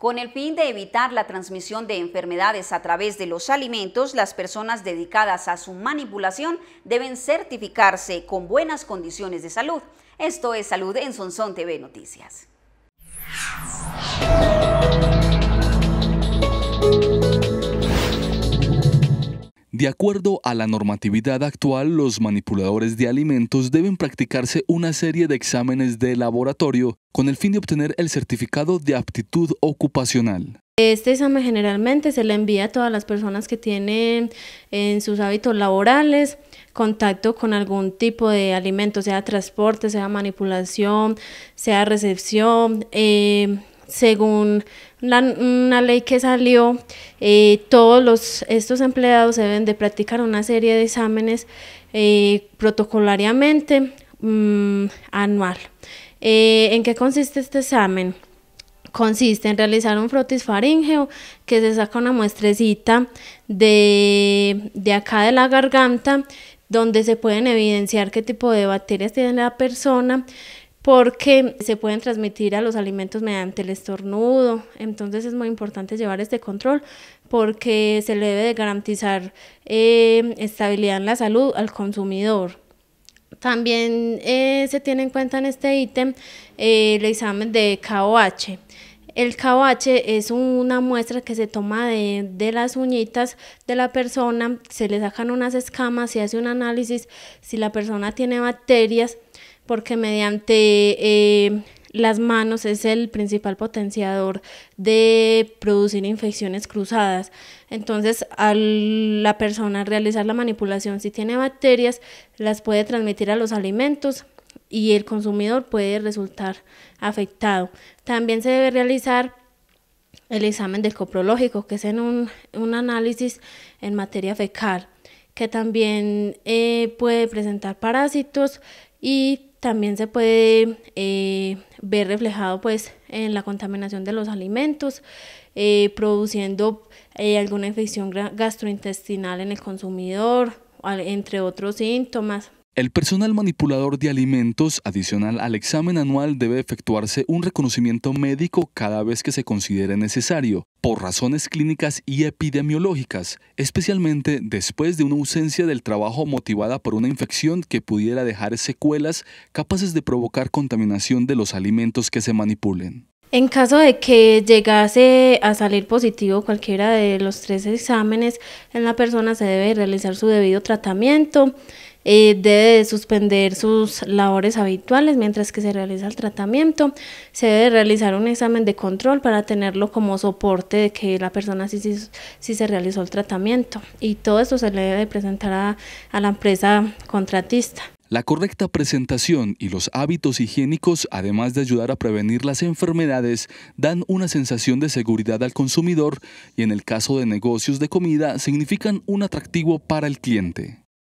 Con el fin de evitar la transmisión de enfermedades a través de los alimentos, las personas dedicadas a su manipulación deben certificarse con buenas condiciones de salud. Esto es Salud en Sonsón TV Noticias. De acuerdo a la normatividad actual, los manipuladores de alimentos deben practicarse una serie de exámenes de laboratorio con el fin de obtener el certificado de aptitud ocupacional. Este examen generalmente se le envía a todas las personas que tienen en sus hábitos laborales contacto con algún tipo de alimento, sea transporte, sea manipulación, sea recepción. Eh, según una ley que salió, eh, todos estos empleados deben de practicar una serie de exámenes eh, protocolariamente mm, anual. Eh, ¿En qué consiste este examen? Consiste en realizar un frotis faríngeo que se saca una muestrecita de, de acá de la garganta donde se pueden evidenciar qué tipo de bacterias tiene la persona porque se pueden transmitir a los alimentos mediante el estornudo. Entonces es muy importante llevar este control porque se le debe de garantizar eh, estabilidad en la salud al consumidor. También eh, se tiene en cuenta en este ítem eh, el examen de KOH. El KOH es una muestra que se toma de, de, las uñitas de la persona, se le sacan unas escamas, se hace un análisis si la persona tiene bacterias porque mediante eh, las manos es el principal potenciador de producir infecciones cruzadas. Entonces, a la persona realizar la manipulación, si tiene bacterias, las puede transmitir a los alimentos y el consumidor puede resultar afectado. También se debe realizar el examen del coprológico, que es un, análisis en materia fecal, que también eh, puede presentar parásitos y también se puede eh, ver reflejado pues en la contaminación de los alimentos, eh, produciendo eh, alguna infección gastrointestinal en el consumidor, entre otros síntomas. El personal manipulador de alimentos, adicional al examen anual, debe efectuarse un reconocimiento médico cada vez que se considere necesario, por razones clínicas y epidemiológicas, especialmente después de una ausencia del trabajo motivada por una infección que pudiera dejar secuelas capaces de provocar contaminación de los alimentos que se manipulen. En caso de que llegase a salir positivo cualquiera de los tres exámenes, en la persona se debe realizar su debido tratamiento eh, debe suspender sus labores habituales mientras que se realiza el tratamiento. Se debe realizar un examen de control para tenerlo como soporte de que la persona sí, se realizó el tratamiento. Y todo esto se le debe presentar a la empresa contratista. La correcta presentación y los hábitos higiénicos, además de ayudar a prevenir las enfermedades, dan una sensación de seguridad al consumidor y en el caso de negocios de comida significan un atractivo para el cliente.